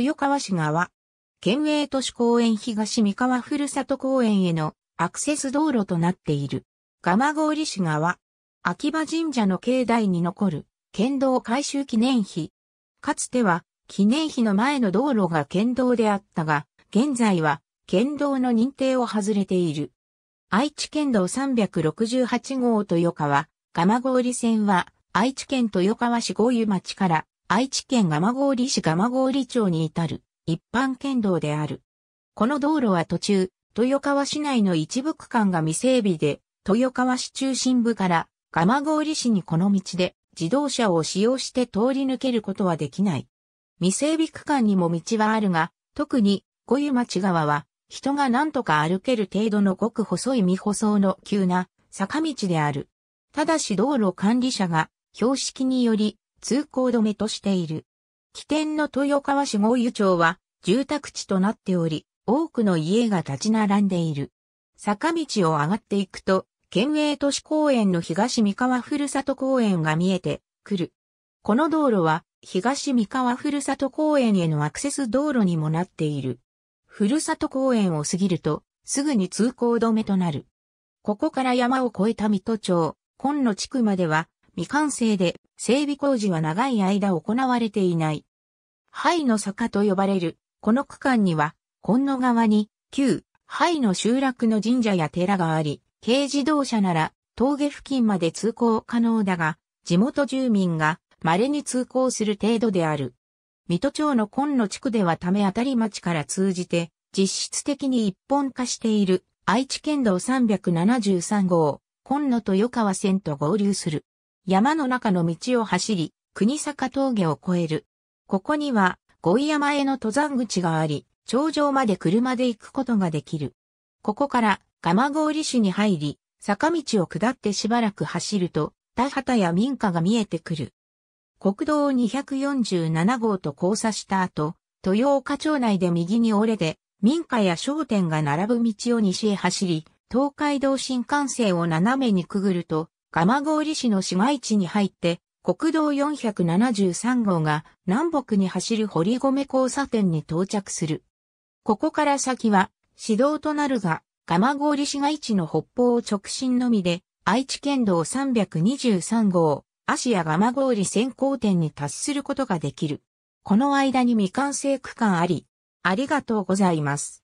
豊川市側。県営都市公園東三河ふるさと公園へのアクセス道路となっている。蒲郡市側。秋葉神社の境内に残る県道改修記念碑。かつては記念碑の前の道路が県道であったが、現在は県道の認定を外れている。愛知県道368号豊川、蒲郡線は愛知県豊川市五湯町から愛知県蒲郡市蒲郡町に至る一般県道である。この道路は途中、豊川市内の一部区間が未整備で、豊川市中心部から蒲郡市にこの道で自動車を使用して通り抜けることはできない。未整備区間にも道はあるが、特に小湯町側は人が何とか歩ける程度のごく細い未舗装の急な坂道である。ただし道路管理者が標識により通行止めとしている。起点の豊川市合湯町は住宅地となっており、多くの家が立ち並んでいる。坂道を上がっていくと、県営都市公園の東三河ふるさと公園が見えてくる。この道路は東三河ふるさと公園へのアクセス道路にもなっている。ふるさと公園を過ぎると、すぐに通行止めとなる。ここから山を越えた水戸町、今野地区までは未完成で、整備工事は長い間行われていない。灰の坂と呼ばれる、この区間には、今野川に、旧、灰の集落の神社や寺があり、軽自動車なら、峠付近まで通行可能だが、地元住民が稀に通行する程度である。水戸町の今野地区ではためあたり町から通じて、実質的に一本化している愛知県道373号、今野と与川線と合流する。山の中の道を走り、国坂峠を越える。ここには、五井山への登山口があり、頂上まで車で行くことができる。ここから、蒲郡市に入り、坂道を下ってしばらく走ると、田畑や民家が見えてくる。国道247号と交差した後、豊岡町内で右に折れて、民家や商店が並ぶ道を西へ走り、東海道新幹線を斜めにくぐると、蒲郡市の市街地に入って、国道473号が南北に走る堀米交差点に到着する。ここから先は、市道となるが、蒲郡市街地の北方直進のみで、愛知県道323号、芦屋蒲郡先行点に達することができる。この間に未完成区間あり、ありがとうございます。